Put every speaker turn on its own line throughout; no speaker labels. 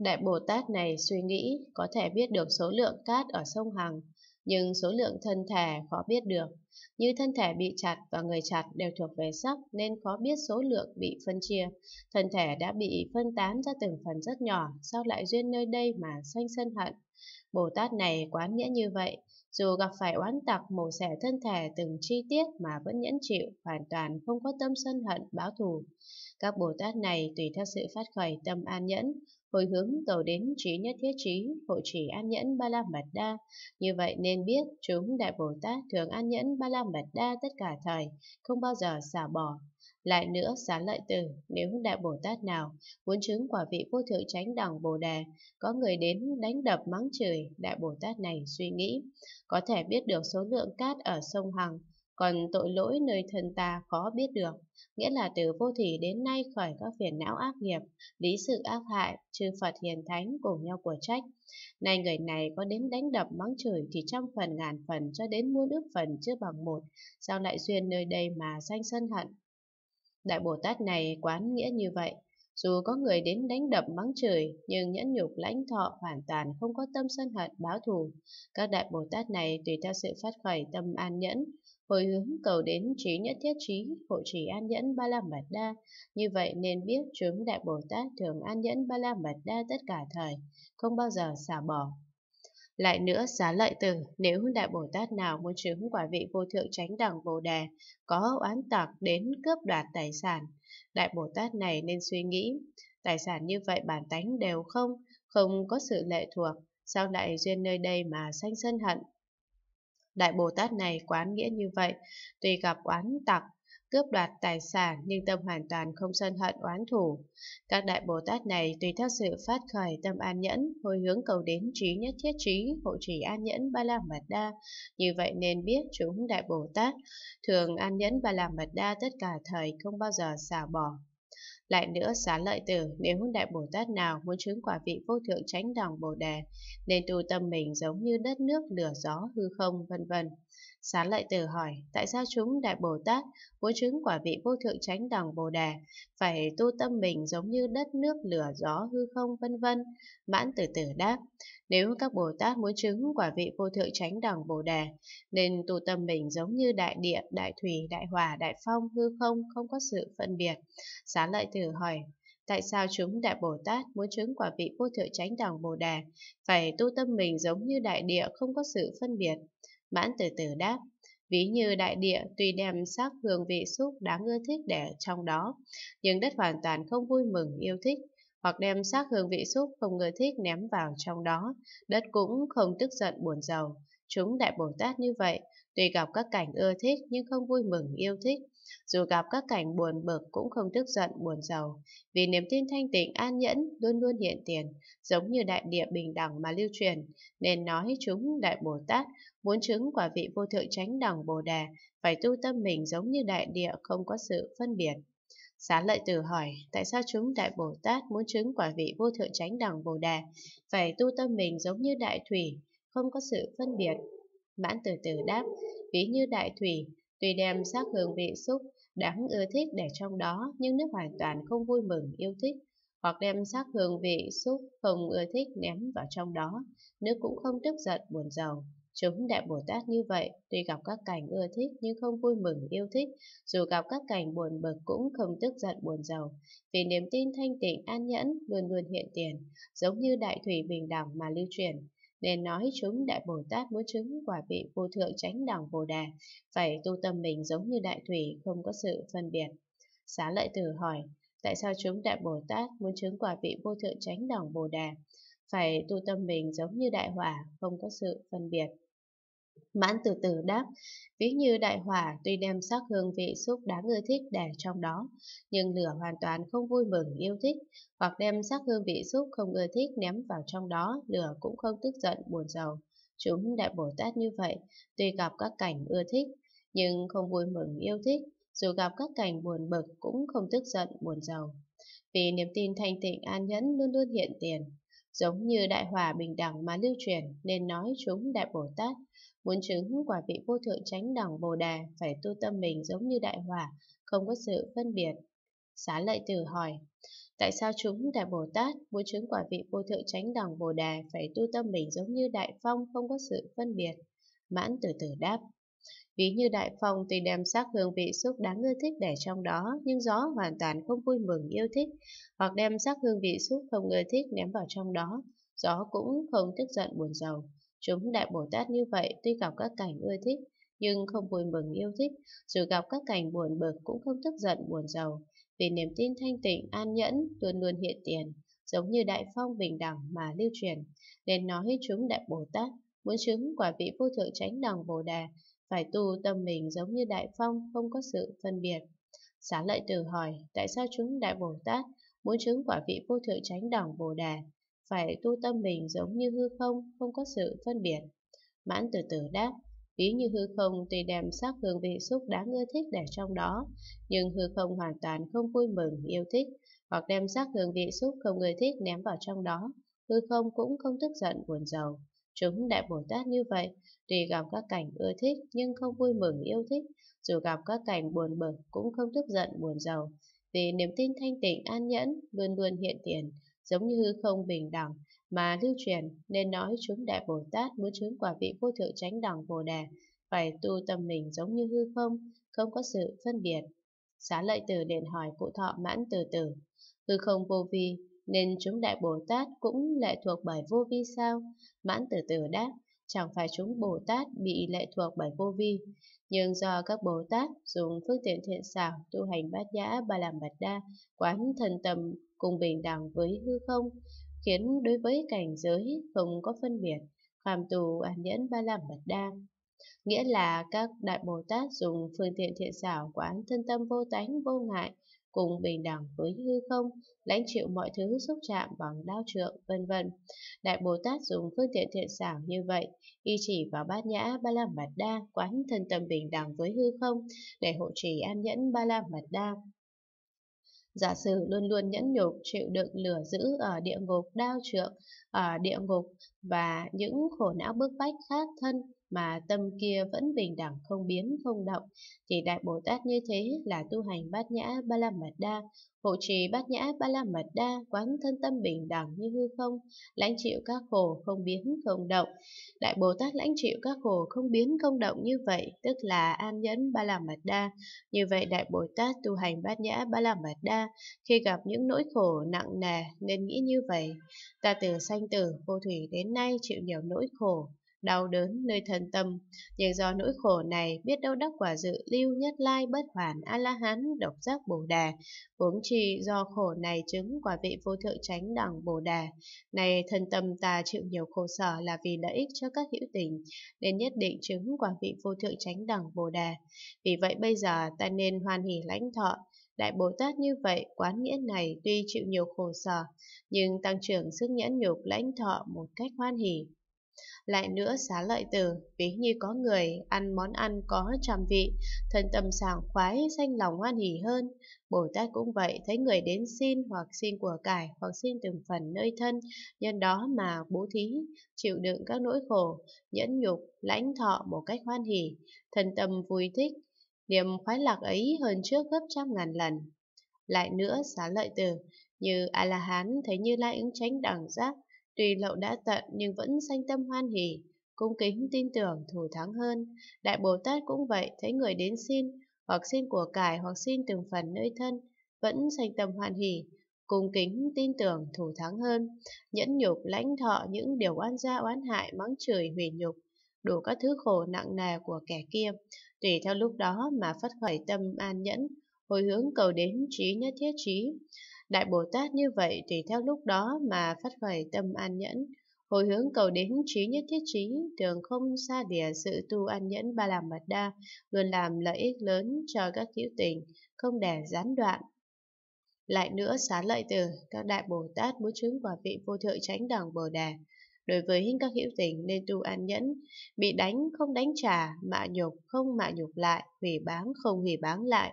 Đại Bồ Tát này suy nghĩ có thể biết được số lượng cát ở sông Hằng, nhưng số lượng thân thể khó biết được. Như thân thể bị chặt và người chặt đều thuộc về sắc nên khó biết số lượng bị phân chia. Thân thể đã bị phân tán ra từng phần rất nhỏ, sao lại duyên nơi đây mà sanh sân hận. Bồ Tát này quán nghĩa như vậy, dù gặp phải oán tặc mổ xẻ thân thể từng chi tiết mà vẫn nhẫn chịu, hoàn toàn không có tâm sân hận báo thù. Các Bồ Tát này tùy theo sự phát khởi tâm an nhẫn, hồi hướng cầu đến trí nhất thiết trí, hộ trì an nhẫn ba la mật đa. Như vậy nên biết, chúng Đại Bồ Tát thường an nhẫn ba la mật đa tất cả thời, không bao giờ xả bỏ. Lại nữa xá lợi tử, nếu Đại Bồ Tát nào muốn chứng quả vị vô thượng chánh đẳng Bồ đề có người đến đánh đập mắng chửi, Đại Bồ Tát này suy nghĩ, có thể biết được số lượng cát ở sông Hằng, còn tội lỗi nơi thân ta khó biết được, nghĩa là từ vô thủy đến nay khỏi các phiền não ác nghiệp, lý sự ác hại, chư Phật hiền thánh cùng nhau của trách. Nay người này có đến đánh đập mắng chửi thì trăm phần ngàn phần cho đến muôn ước phần chưa bằng một, sao lại duyên nơi đây mà sanh sân hận. Đại Bồ Tát này quán nghĩa như vậy, dù có người đến đánh đập mắng chửi, nhưng nhẫn nhục lãnh thọ hoàn toàn không có tâm sân hận báo thù. Các đại Bồ Tát này tùy theo sự phát khởi tâm an nhẫn, hồi hướng cầu đến trí nhất thiết trí, hộ trì an nhẫn ba la mật đa. Như vậy nên biết chúng đại Bồ Tát thường an nhẫn ba la mật đa tất cả thời, không bao giờ xả bỏ. Lại nữa giá lợi tử, nếu Đại Bồ Tát nào muốn chứng quả vị vô thượng tránh đẳng Bồ Đề, có oán tặc đến cướp đoạt tài sản, Đại Bồ Tát này nên suy nghĩ, tài sản như vậy bản tánh đều không, không có sự lệ thuộc, sao lại duyên nơi đây mà sanh sân hận. Đại Bồ Tát này quán nghĩa như vậy, tùy gặp oán tặc cướp đoạt tài sản nhưng tâm hoàn toàn không sân hận oán thủ. Các đại Bồ Tát này tùy theo sự phát khởi tâm an nhẫn, hồi hướng cầu đến trí nhất thiết trí, hộ trì an nhẫn ba la mật đa. Như vậy nên biết chúng đại Bồ Tát thường an nhẫn ba la mật đa tất cả thời không bao giờ xả bỏ. Lại nữa xá lợi tử, nếu đại Bồ Tát nào muốn chứng quả vị vô thượng tránh đẳng Bồ Đề, nên tu tâm mình giống như đất nước lửa gió hư không vân vân. Xá lợi tử hỏi, tại sao chúng Đại Bồ Tát muốn chứng quả vị vô thượng chánh đẳng Bồ Đề, phải tu tâm mình giống như đất nước lửa gió hư không vân vân Mãn tử tử đáp, nếu các Bồ Tát muốn chứng quả vị vô thượng chánh đẳng Bồ Đề, nên tu tâm mình giống như đại địa, đại thủy, đại hòa đại phong, hư không, không có sự phân biệt. Xá lợi tử hỏi, Tại sao chúng Đại Bồ Tát muốn chứng quả vị vô thượng chánh đẳng Bồ đề phải tu tâm mình giống như đại địa không có sự phân biệt? Mãn từ từ đáp, ví như đại địa tuy đem sắc hương vị xúc đáng ưa thích để trong đó, nhưng đất hoàn toàn không vui mừng yêu thích, hoặc đem sắc hương vị xúc không ưa thích ném vào trong đó, đất cũng không tức giận buồn giàu. Chúng Đại Bồ Tát như vậy, tuy gặp các cảnh ưa thích nhưng không vui mừng yêu thích, dù gặp các cảnh buồn bực cũng không tức giận buồn giàu, vì niềm tin thanh tịnh an nhẫn luôn luôn hiện tiền, giống như đại địa bình đẳng mà lưu truyền, nên nói chúng Đại Bồ Tát muốn chứng quả vị vô thượng chánh đẳng Bồ Đà, phải tu tâm mình giống như đại địa không có sự phân biệt. Xá lợi tử hỏi, tại sao chúng Đại Bồ Tát muốn chứng quả vị vô thượng chánh đẳng Bồ Đà, phải tu tâm mình giống như đại thủy, không có sự phân biệt? Mãn tử tử đáp, ví như đại thủy, Tuy đem sắc hương vị xúc đáng ưa thích để trong đó nhưng nước hoàn toàn không vui mừng yêu thích hoặc đem sắc hương vị xúc không ưa thích ném vào trong đó, nước cũng không tức giận buồn giàu. Chúng Đại Bồ Tát như vậy, tuy gặp các cảnh ưa thích nhưng không vui mừng yêu thích, dù gặp các cảnh buồn bực cũng không tức giận buồn giàu, vì niềm tin thanh tịnh an nhẫn luôn luôn hiện tiền, giống như đại thủy bình đẳng mà lưu truyền nên nói chúng Đại Bồ Tát muốn chứng quả vị vô thượng chánh đẳng Bồ Đà, phải tu tâm mình giống như Đại Thủy, không có sự phân biệt. Xá lợi tử hỏi, tại sao chúng Đại Bồ Tát muốn chứng quả vị vô thượng chánh đẳng Bồ Đà, phải tu tâm mình giống như Đại Hỏa, không có sự phân biệt. Mãn từ từ đáp, ví như đại hỏa tuy đem sắc hương vị xúc đáng ưa thích để trong đó, nhưng lửa hoàn toàn không vui mừng yêu thích, hoặc đem sắc hương vị xúc không ưa thích ném vào trong đó, lửa cũng không tức giận buồn rầu. Chúng Đại Bồ Tát như vậy, tuy gặp các cảnh ưa thích, nhưng không vui mừng yêu thích, dù gặp các cảnh buồn bực cũng không tức giận buồn rầu, Vì niềm tin thanh tịnh an nhẫn luôn luôn hiện tiền, giống như đại hòa bình đẳng mà lưu truyền nên nói chúng đại Bồ Tát. Muốn chứng quả vị vô thượng chánh đẳng Bồ Đà phải tu tâm mình giống như đại hòa, không có sự phân biệt. Xá lợi tử hỏi, tại sao chúng đại Bồ Tát muốn chứng quả vị vô thượng chánh đẳng Bồ Đà phải tu tâm mình giống như đại phong không có sự phân biệt? Mãn tử tử đáp, Ví như đại phong tuy đem sắc hương vị xúc đáng ưa thích để trong đó, nhưng gió hoàn toàn không vui mừng yêu thích, hoặc đem sắc hương vị xúc không ưa thích ném vào trong đó, gió cũng không tức giận buồn giàu. Chúng Đại Bồ Tát như vậy tuy gặp các cảnh ưa thích, nhưng không vui mừng yêu thích, dù gặp các cảnh buồn bực cũng không tức giận buồn giàu, vì niềm tin thanh tịnh, an nhẫn, luôn luôn hiện tiền, giống như đại phong bình đẳng mà lưu truyền. Nên nói chúng Đại Bồ Tát muốn chứng quả vị vô thượng tránh đẳng Bồ Đà phải tu tâm mình giống như đại phong, không có sự phân biệt. Xá lợi từ hỏi, tại sao chúng đại Bồ Tát muốn chứng quả vị vô thượng chánh đẳng Bồ Đà, phải tu tâm mình giống như hư không, không có sự phân biệt. Mãn từ từ đáp, ví như hư không tùy đem sắc hương vị xúc đáng ưa thích để trong đó, nhưng hư không hoàn toàn không vui mừng, yêu thích, hoặc đem sắc hương vị xúc không người thích ném vào trong đó, hư không cũng không tức giận buồn giàu. Chúng Đại Bồ Tát như vậy, Tùy gặp các cảnh ưa thích nhưng không vui mừng yêu thích, dù gặp các cảnh buồn bực cũng không tức giận buồn giàu, vì niềm tin thanh tịnh an nhẫn luôn luôn hiện tiền, giống như hư không bình đẳng mà lưu truyền nên nói chúng đại Bồ Tát muốn chứng quả vị vô thượng chánh đẳng Bồ Đề phải tu tâm mình giống như hư không, không có sự phân biệt. Xá lợi tử liền hỏi cụ thọ mãn từ từ, hư không vô vi nên chúng đại Bồ Tát cũng lệ thuộc bởi vô vi sao? Mãn từ từ đáp, chẳng phải chúng Bồ Tát bị lệ thuộc bởi vô vi, nhưng do các Bồ Tát dùng phương tiện thiện xảo tu hành bát nhã ba làm bạch đa, quán thần tầm cùng bình đẳng với hư không, khiến đối với cảnh giới không có phân biệt, hàm tù an nhẫn ba làm bạch đa. Nghĩa là các Đại Bồ Tát dùng phương tiện thiện xảo quán thân tâm vô tánh vô ngại, cùng bình đẳng với hư không, lãnh chịu mọi thứ xúc chạm bằng đao trượng, vân vân. Đại Bồ Tát dùng phương tiện thiện xảo như vậy, y chỉ vào bát nhã ba la mật đa quán thân tâm bình đẳng với hư không để hộ trì an nhẫn ba la mật đa giả sử luôn luôn nhẫn nhục chịu đựng lửa dữ ở địa ngục đao trượng ở địa ngục và những khổ não bức bách khác thân mà tâm kia vẫn bình đẳng không biến không động, thì Đại Bồ Tát như thế là tu hành bát nhã ba la mật đa, hộ trì bát nhã ba la mật đa quán thân tâm bình đẳng như hư không, lãnh chịu các khổ không biến không động. Đại Bồ Tát lãnh chịu các khổ không biến không động như vậy, tức là an nhẫn ba la mật đa. Như vậy Đại Bồ Tát tu hành bát nhã ba la mật đa, khi gặp những nỗi khổ nặng nề nên nghĩ như vậy, ta từ sanh tử vô thủy đến nay chịu nhiều nỗi khổ, đau đớn nơi thân tâm. Nhưng do nỗi khổ này, biết đâu đắc quả dự lưu nhất lai bất hoàn A-la-hán độc giác Bồ Đà. Vốn chi do khổ này chứng quả vị vô thượng chánh đẳng Bồ Đà. Này thân tâm ta chịu nhiều khổ sở là vì lợi ích cho các hữu tình, nên nhất định chứng quả vị vô thượng chánh đẳng Bồ Đà. Vì vậy bây giờ ta nên hoan hỷ lãnh thọ, Đại Bồ Tát như vậy, quán nghĩa này tuy chịu nhiều khổ sở, nhưng tăng trưởng sức nhẫn nhục lãnh thọ một cách hoan hỷ. Lại nữa xá lợi tử, ví như có người ăn món ăn có trăm vị, thân tâm sảng khoái, sanh lòng hoan hỉ hơn. Bồ Tát cũng vậy, thấy người đến xin hoặc xin của cải hoặc xin từng phần nơi thân, nhân đó mà bố thí, chịu đựng các nỗi khổ, nhẫn nhục, lãnh thọ một cách hoan hỉ, thân tâm vui thích, niềm khoái lạc ấy hơn trước gấp trăm ngàn lần. Lại nữa xá lợi tử, như A-la-hán thấy như lai ứng tránh đẳng giác, Tuy lậu đã tận nhưng vẫn sanh tâm hoan hỷ, cung kính tin tưởng thủ thắng hơn. Đại Bồ Tát cũng vậy, thấy người đến xin, hoặc xin của cải hoặc xin từng phần nơi thân, vẫn sanh tâm hoan hỷ, cung kính tin tưởng thủ thắng hơn. Nhẫn nhục lãnh thọ những điều oan gia oán hại mắng chửi hủy nhục, đủ các thứ khổ nặng nề của kẻ kia, tùy theo lúc đó mà phát khởi tâm an nhẫn, hồi hướng cầu đến trí nhất thiết trí. Đại Bồ Tát như vậy tùy theo lúc đó mà phát khởi tâm an nhẫn, hồi hướng cầu đến trí nhất thiết trí, thường không xa đìa sự tu an nhẫn ba làm mật đa, luôn làm lợi ích lớn cho các hữu tình, không để gián đoạn. Lại nữa xá lợi từ các đại Bồ Tát muốn chứng quả vị vô thượng tránh đẳng Bồ Đà. Đối với các hữu tình nên tu an nhẫn, bị đánh không đánh trả, mạ nhục không mạ nhục lại, hủy bán không hủy bán lại,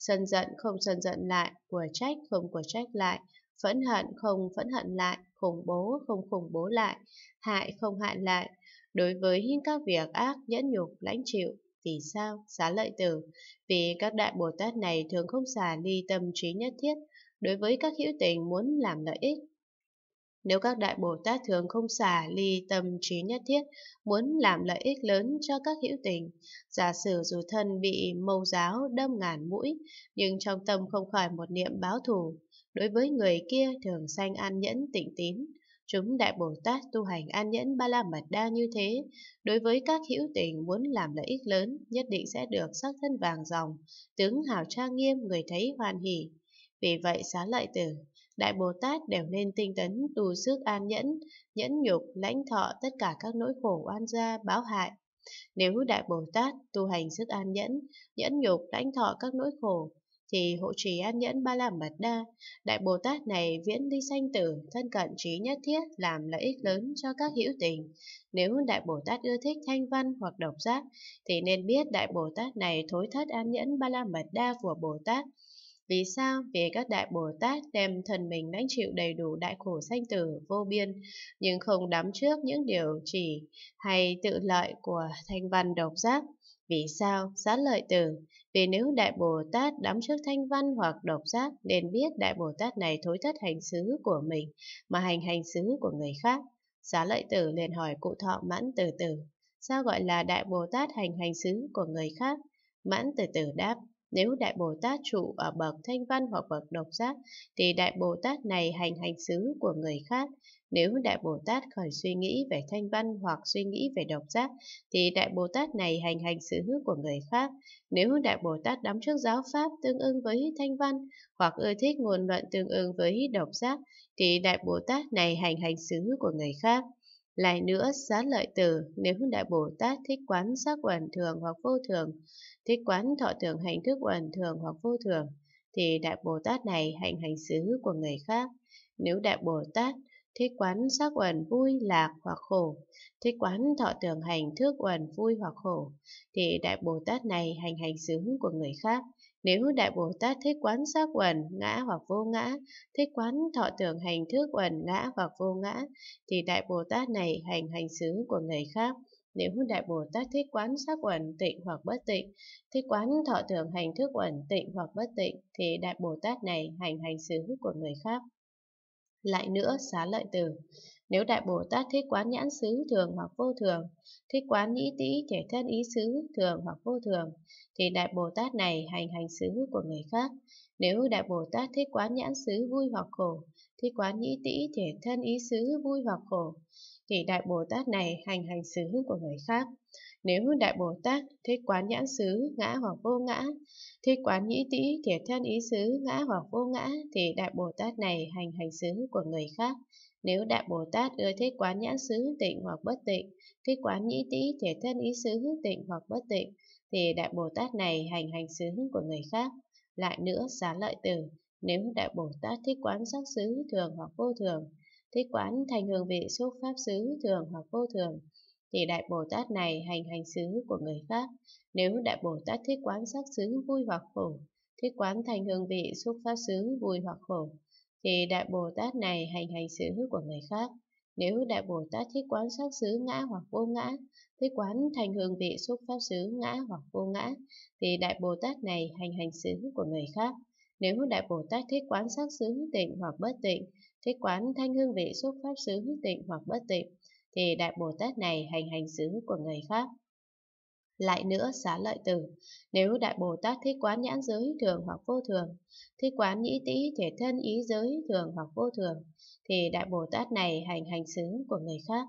sân giận không sân giận lại, của trách không của trách lại, phẫn hận không phẫn hận lại, khủng bố không khủng bố lại, hại không hại lại. Đối với những các việc ác nhẫn nhục lãnh chịu, vì sao? Xá lợi tử. Vì các đại Bồ Tát này thường không xả ly tâm trí nhất thiết. Đối với các hữu tình muốn làm lợi ích, nếu các đại Bồ Tát thường không xả ly tâm trí nhất thiết, muốn làm lợi ích lớn cho các hữu tình, giả sử dù thân bị mâu giáo đâm ngàn mũi, nhưng trong tâm không khỏi một niệm báo thù, đối với người kia thường sanh an nhẫn tịnh tín. Chúng Đại Bồ Tát tu hành an nhẫn ba la mật đa như thế, đối với các hữu tình muốn làm lợi ích lớn, nhất định sẽ được sắc thân vàng ròng, tướng hào trang nghiêm người thấy hoàn hỷ. Vì vậy xá lợi tử, Đại Bồ Tát đều nên tinh tấn, tu sức an nhẫn, nhẫn nhục, lãnh thọ tất cả các nỗi khổ oan gia, báo hại. Nếu Đại Bồ Tát tu hành sức an nhẫn, nhẫn nhục, lãnh thọ các nỗi khổ, thì hộ trì an nhẫn ba la mật đa. Đại Bồ Tát này viễn đi sanh tử, thân cận trí nhất thiết làm lợi ích lớn cho các hữu tình. Nếu Đại Bồ Tát ưa thích thanh văn hoặc độc giác, thì nên biết Đại Bồ Tát này thối thất an nhẫn ba la mật đa của Bồ Tát. Vì sao? Vì các đại Bồ Tát đem thần mình lãnh chịu đầy đủ đại khổ sanh tử vô biên, nhưng không đắm trước những điều chỉ hay tự lợi của thanh văn độc giác. Vì sao? Giá lợi tử. Vì nếu Đại Bồ Tát đắm trước thanh văn hoặc độc giác nên biết Đại Bồ Tát này thối thất hành xứ của mình mà hành hành xứ của người khác. Giá lợi tử liền hỏi cụ thọ mãn từ tử. Sao gọi là Đại Bồ Tát hành hành xứ của người khác? Mãn từ tử đáp, nếu Đại Bồ Tát trụ ở bậc thanh văn hoặc bậc độc giác, thì Đại Bồ Tát này hành hành xứ của người khác. Nếu Đại Bồ Tát khởi suy nghĩ về thanh văn hoặc suy nghĩ về độc giác, thì Đại Bồ Tát này hành hành xứ của người khác. Nếu Đại Bồ Tát đắm trước giáo pháp tương ưng với thanh văn hoặc ưa thích nguồn luận tương ưng với độc giác, thì Đại Bồ Tát này hành hành xứ của người khác. Lại nữa, xá lợi tử, nếu Đại Bồ Tát thích quán sắc quẩn thường hoặc vô thường, Thích quán thọ tưởng hạnh thức uẩn thường hoặc vô thường, thì Đại Bồ Tát này hành hành xứ của người khác. Nếu Đại Bồ Tát thích quán sắc uẩn vui lạc hoặc khổ, thích quán thọ tưởng hành thức uẩn vui hoặc khổ, thì Đại Bồ Tát này hành hành xứ của người khác. Nếu Đại Bồ Tát thích quán sắc uẩn ngã hoặc vô ngã, thích quán thọ tưởng hành thức uẩn ngã hoặc vô ngã, thì Đại Bồ Tát này hành hành xứ của người khác. Nếu Đại Bồ Tát thích quán sắc uẩn tịnh hoặc bất tịnh, thích quán thọ tưởng hành thức uẩn tịnh hoặc bất tịnh, thì Đại Bồ Tát này hành hành xứ của người khác. Lại nữa, xá lợi tử. Nếu Đại Bồ Tát thích quán nhãn xứ thường hoặc vô thường, thích quán nhĩ tĩ thể thân ý xứ thường hoặc vô thường, thì Đại Bồ Tát này hành hành xứ của người khác. Nếu Đại Bồ Tát thích quán nhãn xứ vui hoặc khổ, thích quán nhĩ tĩ thể thân ý xứ vui hoặc khổ, thì Đại Bồ Tát này hành hành xứ của người khác. Nếu Đại Bồ Tát thích quán nhãn xứ ngã hoặc vô ngã, thích quán nhĩ tĩ thiệt thân ý xứ ngã hoặc vô ngã thì Đại Bồ Tát này hành hành xứ của người khác. Nếu Đại Bồ Tát ưa thích quán nhãn xứ tịnh hoặc bất tịnh, thích quán nhĩ tĩ thể thân ý xứ tịnh hoặc bất tịnh, thì Đại Bồ Tát này hành hành xứ của người khác. Lại nữa xá lợi tử, nếu Đại Bồ Tát thích quán sắc xứ thường hoặc vô thường, Thích quán thành hương vị xúc pháp xứ thường hoặc vô thường, thì Đại Bồ Tát này hành hành xứ của người khác. Nếu Đại Bồ Tát thích quán sắc xứ vui hoặc khổ, thích quán thành hương vị xúc pháp xứ vui hoặc khổ, thì Đại Bồ Tát này hành hành xứ của người khác. Nếu Đại Bồ Tát thích quán sắc xứ ngã hoặc vô ngã, thích quán thành hương vị xúc pháp xứ ngã hoặc vô ngã, thì Đại Bồ Tát này hành hành xứ của người khác. Nếu Đại Bồ Tát thích quán sắc xứ tịnh hoặc bất tịnh, Thích quán thanh hương vị xuất pháp xứ tịnh hoặc bất tịnh, thì Đại Bồ Tát này hành hành xứ của người khác. Lại nữa xá lợi tử, nếu Đại Bồ Tát thích quán nhãn giới thường hoặc vô thường, thích quán nhĩ tĩ thể thân ý giới thường hoặc vô thường, thì Đại Bồ Tát này hành hành xứ của người khác.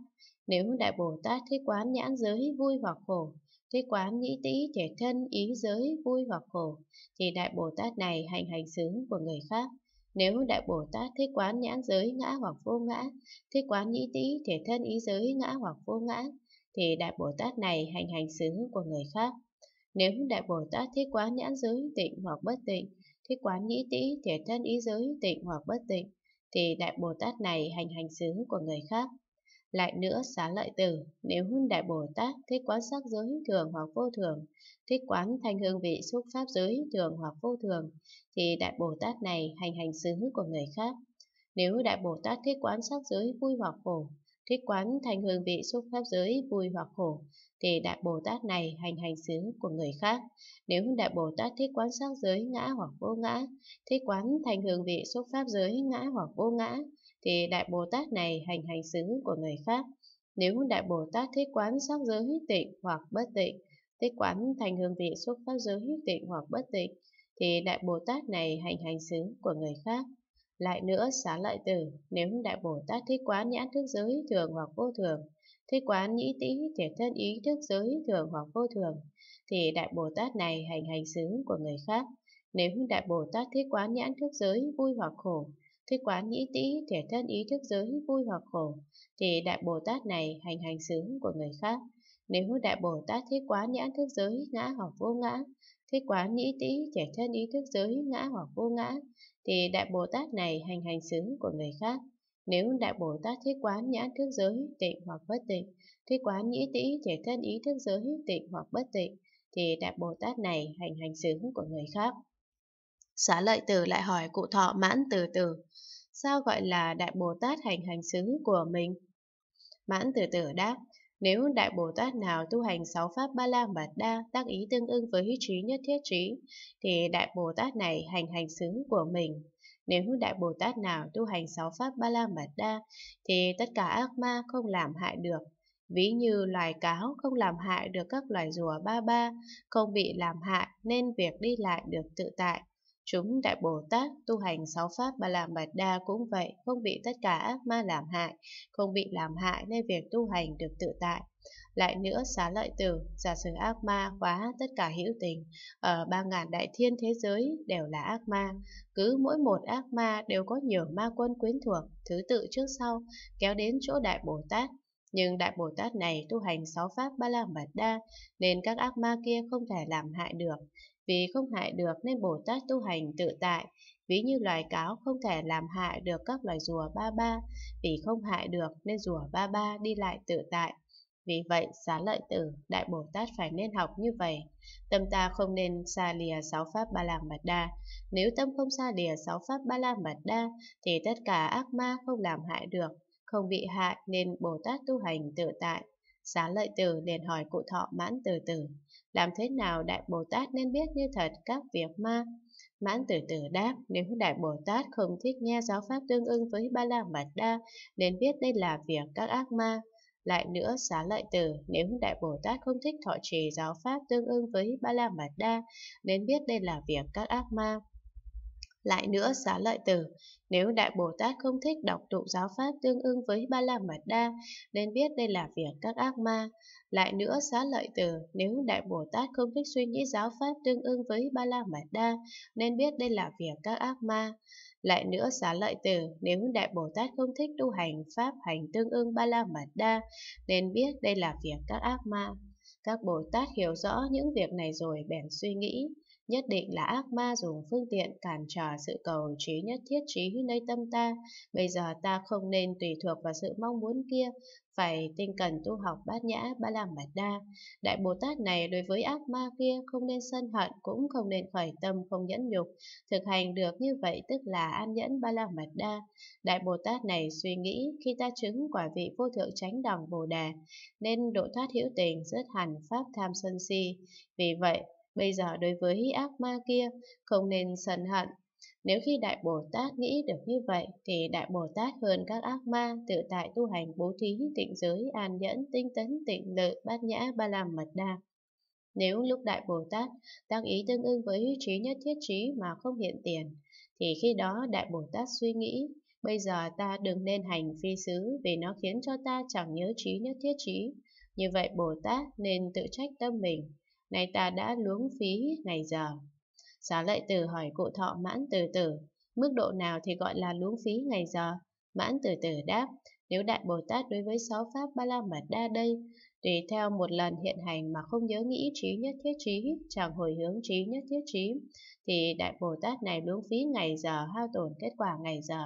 Nếu Đại Bồ Tát thích quán nhãn giới vui hoặc khổ, thích quán nhĩ tĩ thể thân ý giới vui hoặc khổ, thì Đại Bồ Tát này hành hành xứ của người khác. Nếu Đại Bồ Tát thích quán nhãn giới ngã hoặc vô ngã, thích quán nhĩ tĩ thể thân ý giới ngã hoặc vô ngã, thì Đại Bồ Tát này hành hành xứ của người khác. Nếu Đại Bồ Tát thích quán nhãn giới tịnh hoặc bất tịnh, thích quán nhĩ tĩ thể thân ý giới tịnh hoặc bất tịnh, thì Đại Bồ Tát này hành hành xứ của người khác. Lại nữa xá lợi tử, nếu hưng đại Bồ Tát thích quán sắc giới thường hoặc vô thường, thích quán thanh hương vị xúc pháp giới thường hoặc vô thường, thì đại Bồ Tát này hành hành xứ của người khác. Nếu đại Bồ Tát thích quán sắc giới vui hoặc khổ, thích quán thanh hương vị xúc pháp giới vui hoặc khổ, thì đại Bồ Tát này hành hành xứ của người khác. Nếu đại Bồ Tát thích quán sắc giới ngã hoặc vô ngã, thích quán thanh hương vị xúc pháp giới ngã hoặc vô ngã, thì Đại Bồ Tát này hành hành xứ của người khác. Nếu Đại Bồ Tát thích quán sắc giới tịnh hoặc bất tịnh, thích quán thành hương vị xúc pháp giới tịnh hoặc bất tịnh, thì Đại Bồ Tát này hành hành xứ của người khác. Lại nữa, xá lợi tử, nếu Đại Bồ Tát thích quán nhãn thức giới thường hoặc vô thường, thích quán nhĩ tĩ thể thân ý thức giới thường hoặc vô thường, thì Đại Bồ Tát này hành hành xứ của người khác. Nếu Đại Bồ Tát thích quán nhãn thức giới vui hoặc khổ, thế quán nhĩ tĩ thể thân ý thức giới vui hoặc khổ, thì Đại Bồ Tát này hành hành xứ của người khác. Nếu Đại Bồ Tát thế quán nhãn thức giới ngã hoặc vô ngã, thế quán nhĩ tĩ thể thân ý thức giới ngã hoặc vô ngã, thì Đại Bồ Tát này hành hành xứ của người khác. Nếu Đại Bồ Tát thế quán nhãn thức giới tịnh hoặc bất tịnh, thế quán nhĩ tĩ thể thân ý thức giới tịnh hoặc bất tịnh, thì Đại Bồ Tát này hành hành xứ của người khác. Xá lợi tử lại hỏi cụ thọ mãn từ tử, sao gọi là Đại Bồ Tát hành hành xứ của mình? Mãn từ tử đáp, nếu Đại Bồ Tát nào tu hành sáu pháp ba la mật đa tác ý tương ưng với trí nhất thiết trí, thì Đại Bồ Tát này hành hành xứ của mình. Nếu Đại Bồ Tát nào tu hành sáu pháp ba la mật đa, thì tất cả ác ma không làm hại được. Ví như loài cáo không làm hại được các loài rùa ba ba, không bị làm hại nên việc đi lại được tự tại. Chúng Đại Bồ Tát tu hành sáu pháp Ba làm Bạch Đa cũng vậy, không bị tất cả ác ma làm hại, không bị làm hại nên việc tu hành được tự tại. Lại nữa xá lợi tử, giả sử ác ma hóa tất cả hữu tình, ở ba ngàn đại thiên thế giới đều là ác ma, cứ mỗi một ác ma đều có nhiều ma quân quyến thuộc, thứ tự trước sau, kéo đến chỗ Đại Bồ Tát. Nhưng Đại Bồ Tát này tu hành sáu pháp ba la mật đa, nên các ác ma kia không thể làm hại được. Vì không hại được nên Bồ Tát tu hành tự tại, ví như loài cáo không thể làm hại được các loài rùa ba ba, vì không hại được nên rùa ba ba đi lại tự tại. Vì vậy, xá lợi tử, Đại Bồ Tát phải nên học như vậy. Tâm ta không nên xa lìa sáu pháp ba la mật đa. Nếu tâm không xa lìa sáu pháp ba la mật đa, thì tất cả ác ma không làm hại được, không bị hại nên Bồ Tát tu hành tự tại. Xá lợi tử liền hỏi cụ thọ mãn từ từ làm thế nào Đại Bồ Tát nên biết như thật các việc ma? Mãn từ từ đáp, nếu Đại Bồ Tát không thích nghe giáo pháp tương ưng với Ba La Mật Đa, nên biết đây là việc các ác ma. Lại nữa, xá lợi tử, nếu Đại Bồ Tát không thích thọ trì giáo pháp tương ưng với Ba La Mật Đa, nên biết đây là việc các ác ma. Lại nữa xá lợi tử, nếu Đại Bồ Tát không thích đọc tụng giáo pháp tương ưng với Ba La Mật Đa, nên biết đây là việc các ác ma. Lại nữa xá lợi tử, nếu Đại Bồ Tát không thích suy nghĩ giáo pháp tương ưng với Ba La Mật Đa, nên biết đây là việc các ác ma. Lại nữa xá lợi tử, nếu Đại Bồ Tát không thích tu hành pháp hành tương ưng Ba La Mật Đa, nên biết đây là việc các ác ma. Các Bồ Tát hiểu rõ những việc này rồi bèn suy nghĩ, nhất định là ác ma dùng phương tiện cản trở sự cầu trí nhất thiết trí nơi tâm ta. Bây giờ ta không nên tùy thuộc vào sự mong muốn kia, phải tinh cần tu học bát nhã ba la mật đa. Đại Bồ Tát này đối với ác ma kia không nên sân hận cũng không nên khởi tâm không nhẫn nhục. Thực hành được như vậy tức là an nhẫn ba la mật đa. Đại Bồ Tát này suy nghĩ khi ta chứng quả vị vô thượng chánh đẳng Bồ đề nên độ thoát hữu tình rất hẳn pháp tham sân si. Vì vậy, Bây giờ đối với ác ma kia, không nên sân hận. Nếu khi Đại Bồ Tát nghĩ được như vậy, thì Đại Bồ Tát hơn các ác ma tự tại tu hành bố thí, tịnh giới, an nhẫn, tinh tấn, tịnh lự, bát nhã, ba làm mật đa. Nếu lúc Đại Bồ Tát đang ý tương ưng với trí nhất thiết trí mà không hiện tiền, thì khi đó Đại Bồ Tát suy nghĩ, bây giờ ta đừng nên hành phi xứ vì nó khiến cho ta chẳng nhớ trí nhất thiết trí. Như vậy Bồ Tát nên tự trách tâm mình, nay ta đã luống phí ngày giờ. Xá lợi tử hỏi cụ thọ mãn từ tử, mức độ nào thì gọi là luống phí ngày giờ? Mãn từ tử đáp, nếu Đại Bồ Tát đối với sáu Pháp Ba La Mật Đa đây, tùy theo một lần hiện hành mà không nhớ nghĩ trí nhất thiết trí, chẳng hồi hướng trí nhất thiết trí, thì Đại Bồ Tát này luống phí ngày giờ hao tổn kết quả ngày giờ.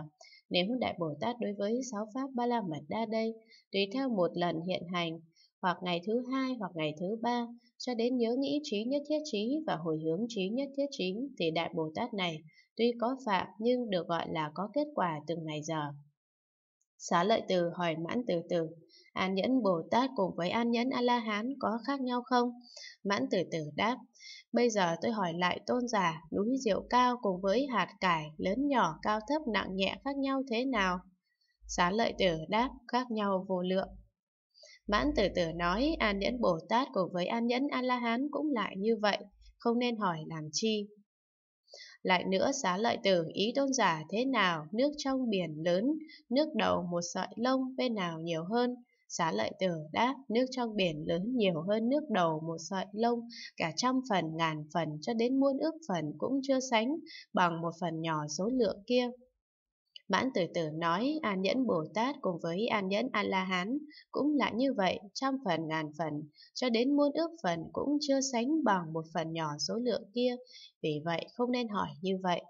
Nếu Đại Bồ Tát đối với sáu Pháp Ba La Mật Đa đây, tùy theo một lần hiện hành hoặc ngày thứ hai hoặc ngày thứ ba, cho đến nhớ nghĩ trí nhất thiết trí và hồi hướng trí nhất thiết trí thì Đại Bồ Tát này tuy có phạm nhưng được gọi là có kết quả từng ngày giờ. Xá lợi từ hỏi mãn từ từ, An nhẫn Bồ Tát cùng với An nhẫn A-la-hán có khác nhau không? Mãn từ từ đáp, bây giờ tôi hỏi lại tôn giả, núi rượu cao cùng với hạt cải, lớn nhỏ, cao thấp, nặng nhẹ khác nhau thế nào? Xá lợi tử đáp, khác nhau vô lượng. Mãn tử tử nói An Nhẫn Bồ Tát cùng với An Nhẫn A-La-Hán cũng lại như vậy, không nên hỏi làm chi. Lại nữa xá lợi tử ý tôn giả thế nào, nước trong biển lớn, nước đầu một sợi lông bên nào nhiều hơn. Xá lợi tử đáp nước trong biển lớn nhiều hơn nước đầu một sợi lông, cả trăm phần ngàn phần cho đến muôn ước phần cũng chưa sánh bằng một phần nhỏ số lượng kia. Mãn từ từ nói An Nhẫn Bồ Tát cùng với An Nhẫn A-La-Hán cũng là như vậy, trăm phần ngàn phần, cho đến muôn ước phần cũng chưa sánh bằng một phần nhỏ số lượng kia, vì vậy không nên hỏi như vậy.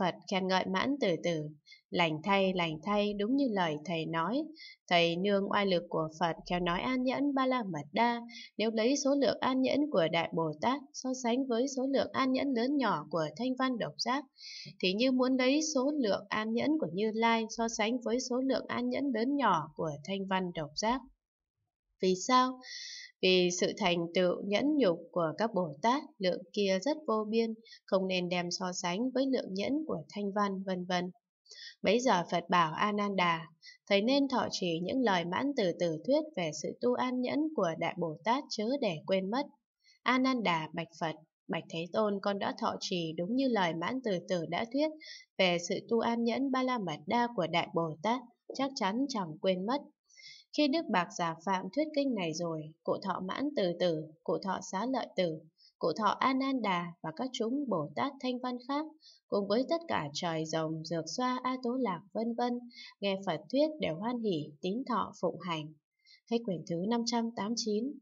Phật khen ngợi mãn từ từ, lành thay, lành thay, đúng như lời thầy nói. Thầy nương oai lực của Phật khéo nói an nhẫn ba la mật đa, nếu lấy số lượng an nhẫn của Đại Bồ Tát so sánh với số lượng an nhẫn lớn nhỏ của Thanh Văn Độc Giác, thì như muốn lấy số lượng an nhẫn của Như Lai so sánh với số lượng an nhẫn lớn nhỏ của Thanh Văn Độc Giác. Vì sao? Vì sự thành tựu nhẫn nhục của các Bồ Tát, lượng kia rất vô biên, không nên đem so sánh với lượng nhẫn của Thanh Văn, vân vân. Bấy giờ Phật bảo Ananda, thầy nên thọ trì những lời mãn từ từ thuyết về sự tu an nhẫn của Đại Bồ Tát chớ để quên mất. Ananda bạch Phật, Bạch Thế Tôn con đã thọ trì đúng như lời mãn từ từ đã thuyết về sự tu an nhẫn ba la mật đa của Đại Bồ Tát, chắc chắn chẳng quên mất khi Đức Bạc giả phạm thuyết kinh này rồi, cụ thọ mãn từ tử, cụ thọ xá lợi tử, cụ thọ Ananda và các chúng Bồ Tát Thanh Văn khác, cùng với tất cả trời rồng, dược xoa, A Tố Lạc, vân vân, nghe Phật thuyết đều hoan hỷ, tín thọ, phụng hành. Hết quyển thứ 589